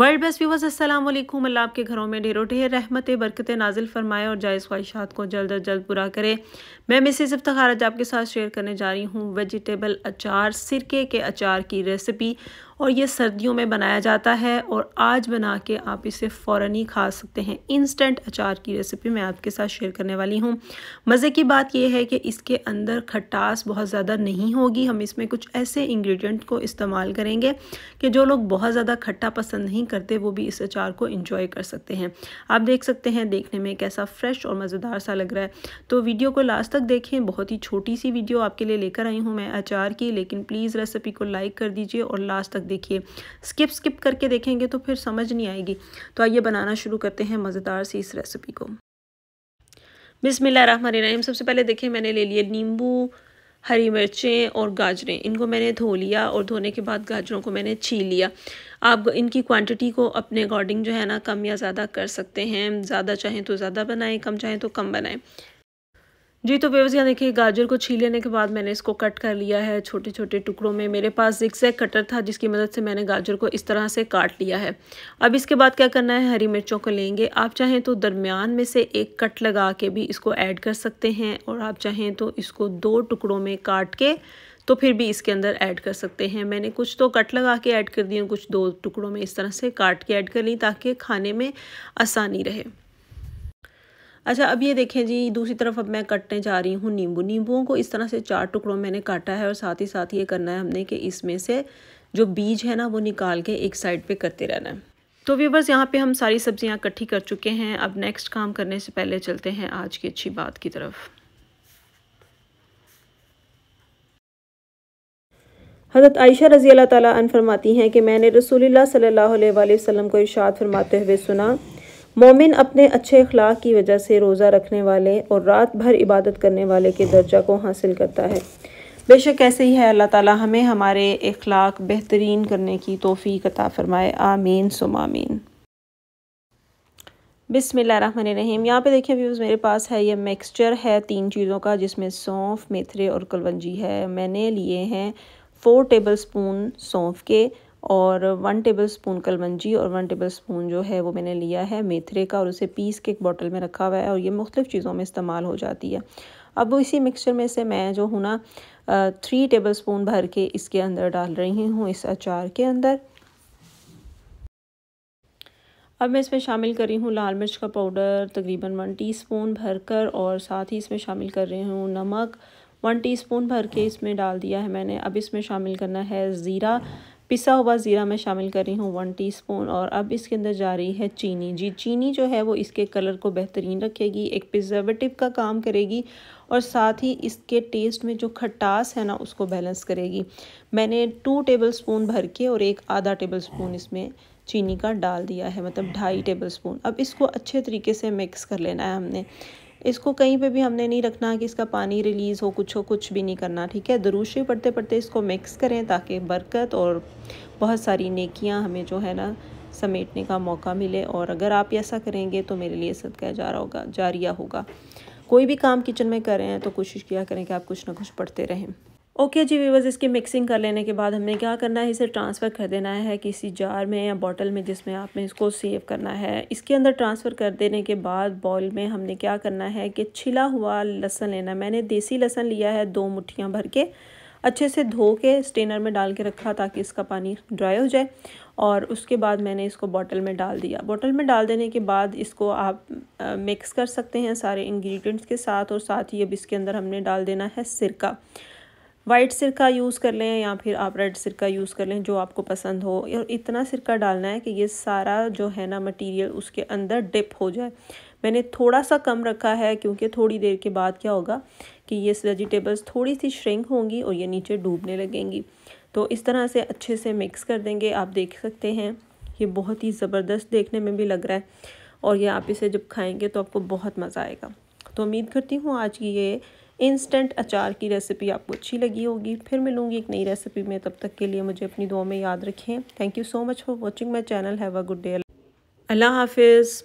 world best viewers अस्सलाम वालेकुम अल्लाह आपके घरों में ढेरों ढेर रहमत बरकत नाजिल फरमाए और जायज़ ख्वाहिशात को जल्द अज जल्द पूरा करें मैं मिसेस इफ्तार आज आपके साथ शेयर करने जा रही हूँ वेजिटेबल अचार सिरके के अचार की रेसिपी और ये सर्दियों में बनाया जाता है और आज बना के आप इसे फ़ौर ही खा सकते हैं इंस्टेंट अचार की रेसिपी मैं आपके साथ शेयर करने वाली हूँ मज़े की बात यह है कि इसके अंदर खटास बहुत ज़्यादा नहीं होगी हम इसमें कुछ ऐसे इंग्रेडिएंट को इस्तेमाल करेंगे कि जो लोग बहुत ज़्यादा खट्टा पसंद नहीं करते वो भी इस अचार को इंजॉय कर सकते हैं आप देख सकते हैं देखने में कैसा फ्रेश और मज़ेदार सा लग रहा है तो वीडियो को लास्ट तक देखें बहुत ही छोटी सी वीडियो आपके लिए लेकर आई हूँ मैं अचार की लेकिन प्लीज़ रेसिपी को लाइक कर दीजिए और लास्ट तक देखिए स्किप स्किप करके देखेंगे तो फिर समझ नहीं आएगी तो आइए बनाना शुरू करते हैं मज़ेदार सी इस रेसिपी को रही सबसे पहले देखिए मैंने ले लिए नींबू हरी मिर्चें और गाजरें इनको मैंने धो लिया और धोने के बाद गाजरों को मैंने छील लिया आप इनकी क्वांटिटी को अपने अकॉर्डिंग जो है ना कम या ज़्यादा कर सकते हैं ज़्यादा चाहें तो ज़्यादा बनाएं कम चाहें तो कम बनाएं जी तो यहाँ देखिए गाजर को छील लेने के बाद मैंने इसको कट कर लिया है छोटे छोटे टुकड़ों में मेरे पास एक जिक्सैक कटर था जिसकी मदद से मैंने गाजर को इस तरह से काट लिया है अब इसके बाद क्या करना है हरी मिर्चों को लेंगे आप चाहें तो दरमियान में से एक कट लगा के भी इसको ऐड कर सकते हैं और आप चाहें तो इसको दो टुकड़ों में काट के तो फिर भी इसके अंदर ऐड कर सकते हैं मैंने कुछ तो कट लगा के ऐड कर दिए कुछ दो टुकड़ों में इस तरह से काट के ऐड कर ली ताकि खाने में आसानी रहे अच्छा अब ये देखें जी दूसरी तरफ अब मैं कटने जा रही हूँ नींबू नींबुओं को इस तरह से चार टुकड़ों मैंने काटा है और साथ ही साथ ये करना है हमने कि इसमें से जो बीज है ना वो निकाल के एक साइड पे करते रहना है तो व्यूवर्स यहाँ पे हम सारी सब्जियाँ इकट्ठी कर चुके हैं अब नेक्स्ट काम करने से पहले चलते हैं आज की अच्छी बात की तरफ हज़रत आयशा रज़ी अल्लाह अन फरमाती हैं कि मैंने रसूलुल्लाह सल्लल्लाहु अलैहि वसल्लम को इरशाद फरमाते हुए सुना मोमिन अपने अच्छे अखलाक की वजह से रोज़ा रखने वाले और रात भर इबादत करने वाले के दर्जा को हासिल करता है बेशक ऐसे ही है अल्लाह ताला हमें हमारे अखलाक बेहतरीन करने की तोफ़ी कता फ़रमाए आमीन सुमामीन रहीम यहाँ पे देखिए व्यूज़ मेरे पास है ये मिक्सचर है तीन चीज़ों का जिसमें सौंफ मेथरे और कलवंजी है मैंने लिए हैं फ़ोर टेबल स्पून सौंफ के और वन टेबल स्पून कलमंजी और वन टेबल स्पून जो है वो मैंने लिया है मेथरे का और उसे पीस के एक बॉटल में रखा हुआ है और ये मुख्तफ़ चीज़ों में इस्तेमाल हो जाती है अब इसी मिक्सचर में से मैं जो हूँ ना थ्री टेबल स्पून भर के इसके अंदर डाल रही हूँ इस अचार के अंदर अब मैं इसमें शामिल कर रही हूँ लाल मिर्च का पाउडर तकरीबन वन टीस्पून भरकर और साथ ही इसमें शामिल कर रही हूँ नमक वन टीस्पून भर के इसमें डाल दिया है मैंने अब इसमें शामिल करना है ज़ीरा पिसा हुआ ज़ीरा मैं शामिल कर रही हूँ वन टीस्पून और अब इसके अंदर जा रही है चीनी जी चीनी जो है वो इसके कलर को बेहतरीन रखेगी एक प्रिजर्वेटिव का काम करेगी और साथ ही इसके टेस्ट में जो खटास है ना उसको बैलेंस करेगी मैंने टू टेबल स्पून भर के और एक आधा टेबल स्पून इसमें चीनी का डाल दिया है मतलब ढाई टेबल स्पून अब इसको अच्छे तरीके से मिक्स कर लेना है हमने इसको कहीं पे भी हमने नहीं रखना कि इसका पानी रिलीज़ हो कुछ हो कुछ भी नहीं करना ठीक है दरूशी पढ़ते पढ़ते इसको मिक्स करें ताकि बरकत और बहुत सारी नेकियां हमें जो है ना समेटने का मौका मिले और अगर आप ऐसा करेंगे तो मेरे लिए सदका जा रहा होगा जारिया होगा कोई भी काम किचन में करें तो कोशिश किया करें कि आप कुछ ना कुछ पढ़ते रहें ओके okay जी वीवर्स इसकी मिक्सिंग कर लेने के बाद हमने क्या करना है इसे ट्रांसफ़र कर देना है किसी जार में या बॉटल में जिसमें आपने इसको सेव करना है इसके अंदर ट्रांसफ़र कर देने के बाद बॉल में हमने क्या करना है कि छिला हुआ लहसन लेना मैंने देसी लहसन लिया है दो मुठियाँ भर के अच्छे से धो के स्टेनर में डाल के रखा ताकि इसका पानी ड्राई हो जाए और उसके बाद मैंने इसको बॉटल में डाल दिया बॉटल में डाल देने के बाद इसको आप मिक्स कर सकते हैं सारे इंग्रेडिएंट्स के साथ और साथ ही अब इसके अंदर हमने डाल देना है सिरका वाइट सिरका यूज़ कर लें या फिर आप रेड सिरका यूज़ कर लें जो आपको पसंद हो और इतना सिरका डालना है कि ये सारा जो है ना मटेरियल उसके अंदर डिप हो जाए मैंने थोड़ा सा कम रखा है क्योंकि थोड़ी देर के बाद क्या होगा कि ये वेजिटेबल्स थोड़ी सी श्रिंक होंगी और ये नीचे डूबने लगेंगी तो इस तरह से अच्छे से मिक्स कर देंगे आप देख सकते हैं ये बहुत ही ज़बरदस्त देखने में भी लग रहा है और ये आप इसे जब खाएँगे तो आपको बहुत मज़ा आएगा तो उम्मीद करती हूँ आज की ये इंस्टेंट अचार की रेसिपी आपको अच्छी लगी होगी फिर मिलूंगी एक नई रेसिपी में तब तक के लिए मुझे अपनी दुआ में याद रखें thank you so much for watching my channel have a good day अल्लाह हाफिज़